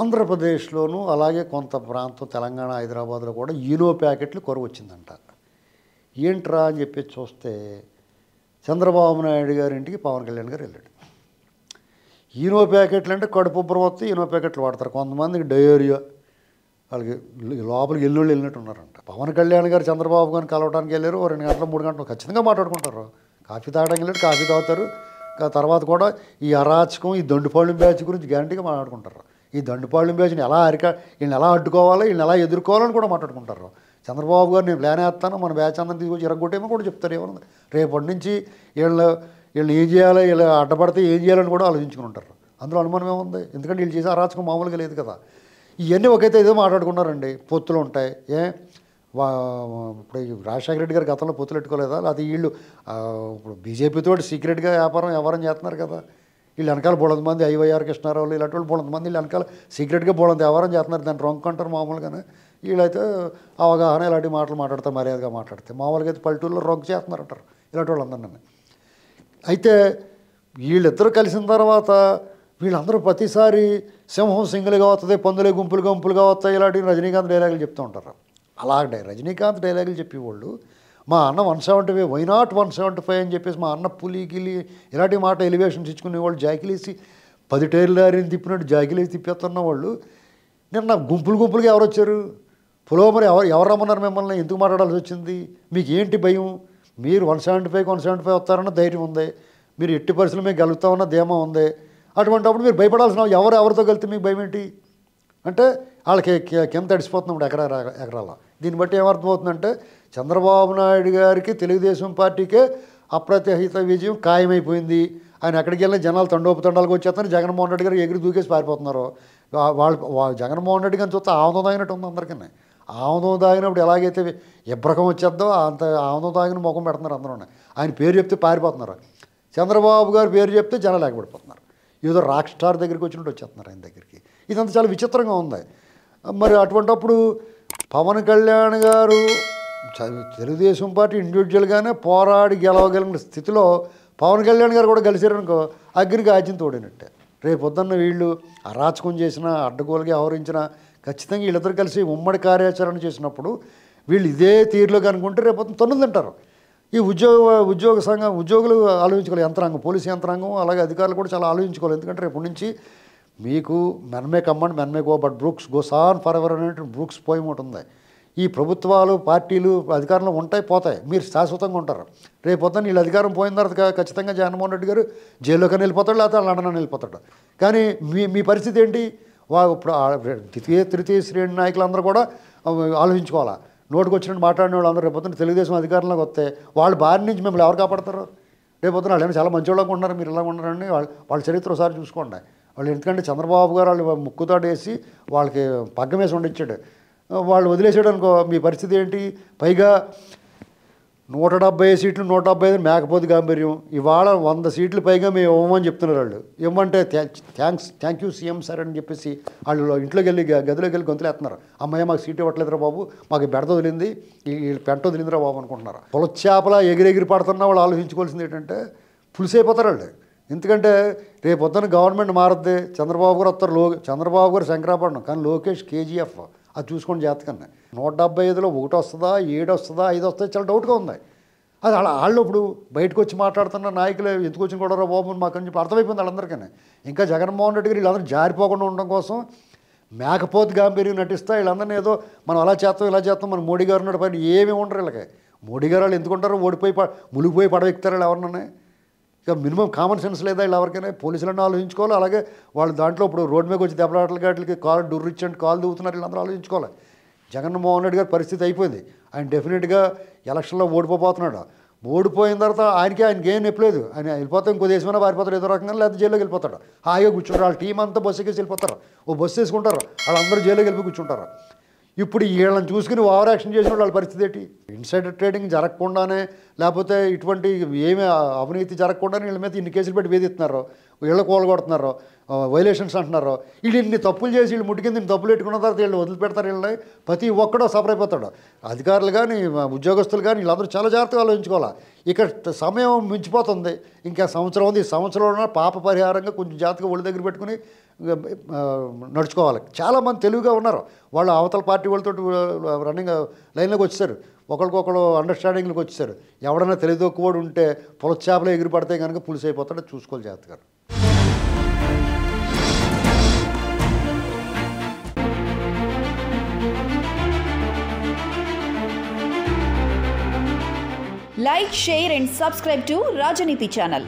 ఆంధ్రప్రదేశ్లోనూ అలాగే కొంత ప్రాంతం తెలంగాణ హైదరాబాద్లో కూడా యూనో ప్యాకెట్లు కొరవ వచ్చిందంట ఏంట్రా అని చెప్పి చూస్తే చంద్రబాబు నాయుడు గారి ఇంటికి పవన్ కళ్యాణ్ గారు వెళ్ళాడు ఈనో ప్యాకెట్లు అంటే కడుపు ఉబ్బరం ఈనో ప్యాకెట్లు వాడతారు కొంతమందికి డయోరియా వాళ్ళకి లోపలికి ఎల్లుళ్ళు వెళ్ళినట్టు ఉన్నారంట పవన్ కళ్యాణ్ గారు చంద్రబాబు గారిని కలవడానికి వెళ్ళారు రెండు గంటలు మూడు గంటలు ఖచ్చితంగా మాట్లాడుకుంటారు కాఫీ తాగడానికి వెళ్ళారు కాఫీ తాగుతారు తర్వాత కూడా ఈ అరాచకం ఈ దండుపాళెం బ్యాచ్ గురించి గ్యారంటీగా మాట్లాడుకుంటారు ఈ దండుపాళ్ళు వేసిన ఎలా అరిక వీళ్ళని ఎలా అడ్డుకోవాలో వీళ్ళని ఎలా ఎదుర్కోవాలని కూడా మాట్లాడుకుంటారు చంద్రబాబు గారు నేను ప్లాన్ వేస్తాను మన బ్యాచ్ అందరం తీసుకొచ్చి ఇరగొట్టేమో కూడా చెప్తారు ఏమన్నది రేపటి నుంచి వీళ్ళు వీళ్ళు ఏం చేయాలి వీళ్ళు అడ్డపడితే ఏం చేయాలని కూడా ఆలోచించుకుని ఉంటారు అందులో అనుమానం ఏముంది ఎందుకంటే వీళ్ళు చేసే అరాచకం మామూలుగా లేదు కదా ఇవన్నీ ఒకైతే ఏదో మాట్లాడుకున్నారండి పొత్తులు ఉంటాయి ఏ ఇప్పుడు రాజశేఖర రెడ్డి గారు గతంలో పొత్తులు పెట్టుకోలేదా అది వీళ్ళు ఇప్పుడు బీజేపీతో సీక్రెట్గా వ్యాపారం వ్యవహారం చేస్తున్నారు కదా వీళ్ళు వెనకాల బోడంత మంది ఐవైఆర్ కృష్ణారావులు ఇలాంటి వాళ్ళు బోడంత మంది వీళ్ళు వెనకాల సీక్రెట్గా బోడంత వ్యవహారం చేస్తున్నారు దాన్ని రొంక్ అంటారు మామూలుగానే వీళ్ళైతే అవగాహన ఇలాంటి మాటలు మాట్లాడతారు మర్యాదగా మాట్లాడితే మామూలుగా అయితే పల్లెటూరులో రొంగ్ చేస్తున్నారు అంటారు ఇలాంటి వాళ్ళందరినీ అయితే వీళ్ళిద్దరూ కలిసిన తర్వాత వీళ్ళందరూ ప్రతిసారి సింహం సింగిల్గా వస్తుంది పందులే గుంపులు గుంపులుగా వస్తాయి ఇలాంటివి రజనీకాంత్ డైలాగులు చెప్తూ ఉంటారు అలాగే రజనీకాంత్ డైలాగులు చెప్పేవాళ్ళు మా అన్న one seventy five why not one seventy five అని చెప్పేసి మా అన్న పులి గిలి ఇలాంటి మాట ఎలివేషన్స్ ఇచ్చుకునేవాళ్ళు జాకిలేసి పది టైర్లు దారిని తిప్పినట్టు జాకిలేసి తిప్పేస్తున్న వాళ్ళు నిన్న గుంపులు గుంపులుగా ఎవరు వచ్చారు పులోమరి ఎవరు ఎవరు రమ్మన్నారు మిమ్మల్ని ఎందుకు మాట్లాడాల్సి వచ్చింది మీకు ఏంటి భయం మీరు one seventy five one seventy five వస్తారన్న ధైర్యం ఉంది మీరు ఎట్టి పరిస్థితులు మేము గలుగుతామన్న ధీమా ఉంది అటువంటి అప్పుడు మీరు భయపడాల్సిన ఎవరు ఎవరితో కలితే మీకు భయం ఏంటి అంటే వాళ్ళకి కింద తడిసిపోతున్నాం ఎకరా ఎకరాల దీన్ని బట్టి ఏమర్థమవుతుందంటే చంద్రబాబు నాయుడు గారికి తెలుగుదేశం పార్టీకే అప్రతిహిత విజయం ఖాయమైపోయింది ఆయన ఎక్కడికి వెళ్ళిన జనాలు తండోపతండాలకు వచ్చేస్తారు జగన్మోహన్ రెడ్డి గారు ఎగిరి దూకేసి పారిపోతున్నారు వాళ్ళు జగన్మోహన్ రెడ్డి గారిని చూస్తే ఆనందం తాగినట్టు ఉంది అందరికీ ఆనందం తాగినప్పుడు ఎలాగైతే ఇబ్రకం వచ్చేద్దో అంత ఆనందం తాగిన ముఖం పెడుతున్నారు అందరూ ఆయన పేరు చెప్తే పారిపోతున్నారు చంద్రబాబు గారు పేరు చెప్తే జనాలు ఎగబడిపోతున్నారు ఏదో రాక్ స్టార్ దగ్గరికి వచ్చినట్టు వచ్చేస్తున్నారు ఆయన దగ్గరికి ఇదంతా చాలా విచిత్రంగా ఉంది మరి అటువంటిప్పుడు పవన్ కళ్యాణ్ గారు తెలుగుదేశం పార్టీ ఇండివిజువల్గానే పోరాడి గెలవగలిగిన స్థితిలో పవన్ కళ్యాణ్ గారు కూడా కలిసారనుకో అగ్రికి గాజ్యం తోడినట్టే రేపు పొద్దున్న వీళ్ళు అరాచకం చేసినా అడ్డగోలుగా ఆహరించినా ఖచ్చితంగా వీళ్ళిద్దరు కలిసి ఉమ్మడి కార్యాచరణ చేసినప్పుడు వీళ్ళు ఇదే తీరులో కనుకుంటే రేపు పొద్దున్న తన్నులు తింటారు ఈ ఉద్యోగ ఉద్యోగ సంఘం ఉద్యోగులు ఆలోచించుకోవాలి యంత్రాంగం పోలీసు యంత్రాంగం అలాగే అధికారులు కూడా చాలా ఆలోచించుకోవాలి ఎందుకంటే రేపు నుంచి మీకు men may come and men may go but brooks go on for ever అనేటువంటి బ్రూక్స్ పోయి ఉంటుంది ఈ ప్రభుత్వాలు పార్టీలు అధికారంలో ఉంటాయి పోతాయి మీరు శాశ్వతంగా ఉంటారు రేపు పొద్దున్న వీళ్ళు అధికారం పోయిన తర్వాత ఖచ్చితంగా జగన్మోహన్ రెడ్డి గారు జైల్లోకి వెళ్ళిపోతాడు లేకపోతే లండన్ వెళ్ళిపోతాడు కానీ మీ మీ పరిస్థితి ఏంటి వా ద్వితీయ తృతీయ శ్రేణి నాయకులందరూ కూడా ఆలోచించుకోవాలా నోటుకు వచ్చిన మాట్లాడిన వాళ్ళు అందరూ రేపొద్దున తెలుగుదేశం అధికారంలోకి వస్తే వాళ్ళ బారి నుంచి మిమ్మల్ని ఎవరు కాపాడతారు రేపొద్దున వాళ్ళేమో చాలా మంచి వాళ్ళకు ఉన్నారు మీరు ఇలా ఉన్నారని వాళ్ళ వాళ్ళ చరిత్ర ఒకసారి చూసుకోండి వాళ్ళు ఎందుకంటే చంద్రబాబు గారు వాళ్ళు ముక్కుతాడేసి వాళ్ళకి పగ్గమేసి వండించాడు వాళ్ళు వదిలేసాడు అనుకో మీ పరిస్థితి ఏంటి పైగా నూట డెబ్బై సీట్లు నూట డెబ్బై ఐదు మేకపోతే గాంభీర్యం ఇవాళ వంద సీట్లు పైగా మేము ఇవ్వమని చెప్తున్నారు వాళ్ళు ఇవ్వమంటే thanks thank you CM sir అని చెప్పేసి వాళ్ళు ఇంట్లోకి వెళ్ళి గదిలోకి వెళ్ళి గొంతులేస్తున్నారు అమ్మాయి మాకు సీట్ ఇవ్వట్లేదురా బాబు మాకు బెడత వదిలింది పెంట వదిలిందిరా బాబు అనుకుంటున్నారు పొలచేపలా ఎగిరెగిరి పడుతున్నా వాళ్ళు ఆలోచించుకోవాల్సింది ఏంటంటే పులిసైపోతారు వాళ్ళు ఎందుకంటే రేపు పొద్దున గవర్నమెంట్ మారద్ది చంద్రబాబు గారు వస్తారు లో చంద్రబాబు గారు శంకరాపట్నం కానీ లోకేష్ కేజీఎఫ్ అది చూసుకోండి జాతకన్నా నూట డెబ్బై ఐదులో ఒకటి వస్తుందా ఏడు వస్తుందా ఐదు వస్తుందా చాలా డౌట్గా ఉంది అది అలా వాళ్ళు ఇప్పుడు బయటకు వచ్చి మాట్లాడుతున్న నాయకులు ఎందుకు వచ్చిన కూడా బాబు మాకు చెప్పి అర్థమైపోయింది వాళ్ళందరికీ ఇంకా జగన్మోహన్ రెడ్డి గారు వీళ్ళందరూ జారిపోకుండా ఉండడం కోసం మేకపోతే గాంభీర్యం నటిస్తా వీళ్ళందరినీ ఏదో మనం అలా చేస్తాం ఇలా చేస్తాం మన మోడీ గారు ఉన్నాడు పైన ఏమీ ఉండరు వీళ్ళకి మోడీ గారు వాళ్ళు ఎందుకుంటారు ఓడిపోయి ములిగిపోయి పడవెక్కుతారు వాళ్ళు ఎవరినన్నా ఇక మినిమం కామన్ సెన్స్ లేదా ఇలా ఎవరికైనా పోలీసులన్నీ ఆలోచించుకోవాలి అలాగే వాళ్ళు దాంట్లో ఇప్పుడు రోడ్ మీద వచ్చి దెబ్బలాటల గట్లకి కాల్ డూర్రిచ్చండి కాల్ దిగుతున్నారు వీళ్ళందరూ ఆలోచించుకోవాలి జగన్మోహన్ రెడ్డి గారి పరిస్థితి అయిపోయింది ఆయన డెఫినెట్గా ఎలక్షన్లో ఓడిపోతున్నాడు ఓడిపోయిన తర్వాత ఆయనకి ఆయనకి ఏం చెప్పలేదు ఆయన వెళ్ళిపోతాం ఇంకో దేశమైనా పారిపోతాడు ఏదో రకంగా లేదా జైల్లోకి వెళ్ళిపోతాడు హాయిగా కూర్చుంటారు వాళ్ళ టీం అంతా బస్సు వేసి వెళ్ళిపోతారు ఓ బస్సు వేసుకుంటారు వాళ్ళందరూ జైల్లోకి వెళ్ళిపోయి కూర్చుంటారు ఇప్పుడు వీళ్ళని చూసుకుని ఓవర్ యాక్షన్ చేసిన వాళ్ళ పరిస్థితి ఏంటి ఇన్సైడర్ ట్రేడింగ్ జరగకుండానే లేకపోతే ఇటువంటి ఏమి అవినీతి జరగకుండానే వీళ్ళ మీద ఇన్ని కేసులు పెట్టి వేధిస్తున్నారు వీళ్ళ కోలగొడుతున్నారు వైలేషన్స్ అంటున్నారు వీళ్ళు ఇన్ని తప్పులు చేసి వీళ్ళు ముట్టుకింది ఇన్ని తప్పులు పెట్టుకున్న తర్వాత వీళ్ళు వదిలిపెడతారు వీళ్ళని ప్రతి ఒక్కడో సఫర్ అధికారులు కానీ ఉద్యోగస్తులు కానీ వీళ్ళందరూ చాలా జాగ్రత్తగా ఆలోచించుకోవాలి ఇక్కడ సమయం మించిపోతుంది ఇంకా సంవత్సరం ఉంది ఈ సంవత్సరంలో పాప పరిహారంగా కొంచెం జాగ్రత్తగా ఒళ్ళు దగ్గర పెట్టుకుని నడుచుకోవాలి చాలామంది తెలివిగా ఉన్నారు వాళ్ళు అవతల పార్టీ వాళ్ళతో రన్నింగ్ లైన్లోకి వచ్చేసారు ఒకరికొకరు అండర్స్టాండింగ్లోకి వచ్చేసారు ఎవడన్నా కూడా ఉంటే పొలచాపలు ఎగిరిపడితే కనుక పులుసు అయిపోతాడో చూసుకోవాలి జాగ్రత్తగా like share and subscribe to Rajneeti channel